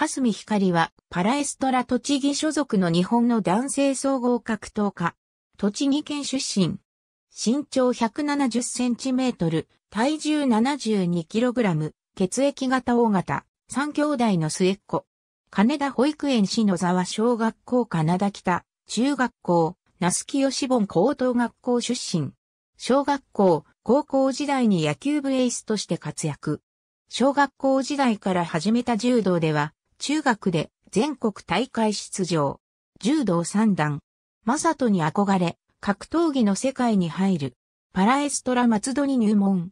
蓮見光は、パラエストラ栃木所属の日本の男性総合格闘家。栃木県出身。身長170センチメートル、体重72キログラム、血液型 O 型、三兄弟の末っ子。金田保育園市野沢小学校金田北、中学校、那須清志本高等学校出身。小学校、高校時代に野球部エースとして活躍。小学校時代から始めた柔道では、中学で全国大会出場。柔道三段。正人に憧れ、格闘技の世界に入る。パラエストラ松戸に入門。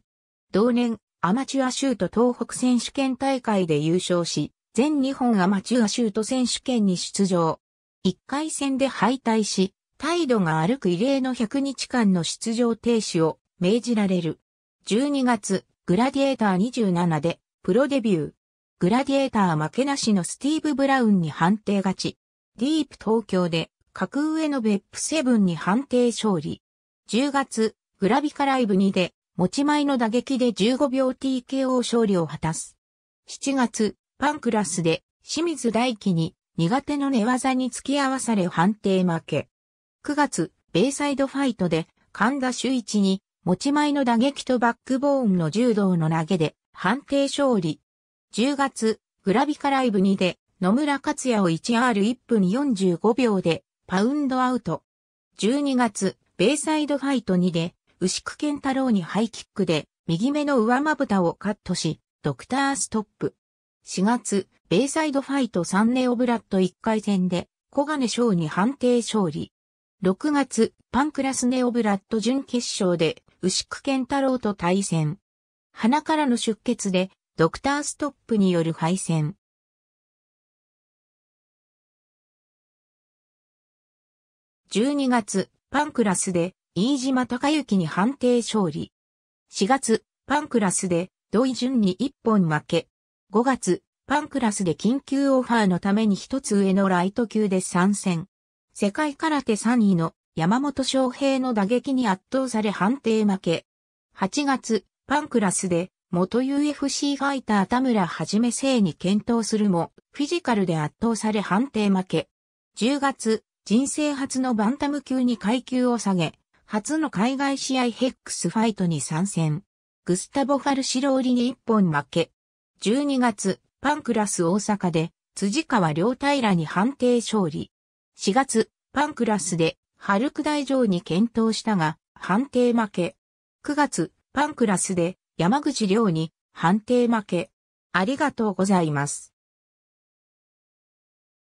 同年、アマチュアシュート東北選手権大会で優勝し、全日本アマチュアシュート選手権に出場。1回戦で敗退し、態度が歩く異例の100日間の出場停止を命じられる。12月、グラディエーター27でプロデビュー。グラディエーター負けなしのスティーブ・ブラウンに判定勝ち。ディープ東京で格上のベップセブンに判定勝利。10月、グラビカライブ2で持ち前の打撃で15秒 TKO 勝利を果たす。7月、パンクラスで清水大輝に苦手の寝技に付き合わされ判定負け。9月、ベイサイドファイトで神田周一に持ち前の打撃とバックボーンの柔道の投げで判定勝利。10月、グラビカライブ2で、野村克也を 1R1 分45秒で、パウンドアウト。12月、ベイサイドファイト2で、牛久健太郎にハイキックで、右目の上まぶたをカットし、ドクターストップ。4月、ベイサイドファイト3ネオブラッド1回戦で、小金賞に判定勝利。6月、パンクラスネオブラッド準決勝で、牛久健太郎と対戦。鼻からの出血で、ドクターストップによる敗戦。12月、パンクラスで、飯島隆之に判定勝利。4月、パンクラスで、土井淳に1本負け。5月、パンクラスで緊急オファーのために一つ上のライト級で参戦。世界空手3位の山本翔平の打撃に圧倒され判定負け。8月、パンクラスで元 UFC ファイター田村はじめ生に検討するも、フィジカルで圧倒され判定負け。10月、人生初のバンタム級に階級を下げ、初の海外試合ヘックスファイトに参戦。グスタボ・ファルシローリに1本負け。12月、パンクラス大阪で、辻川両平に判定勝利。4月、パンクラスで、ハルク大城に検討したが、判定負け。9月、パンクラスで、山口亮に判定負け。ありがとうございます。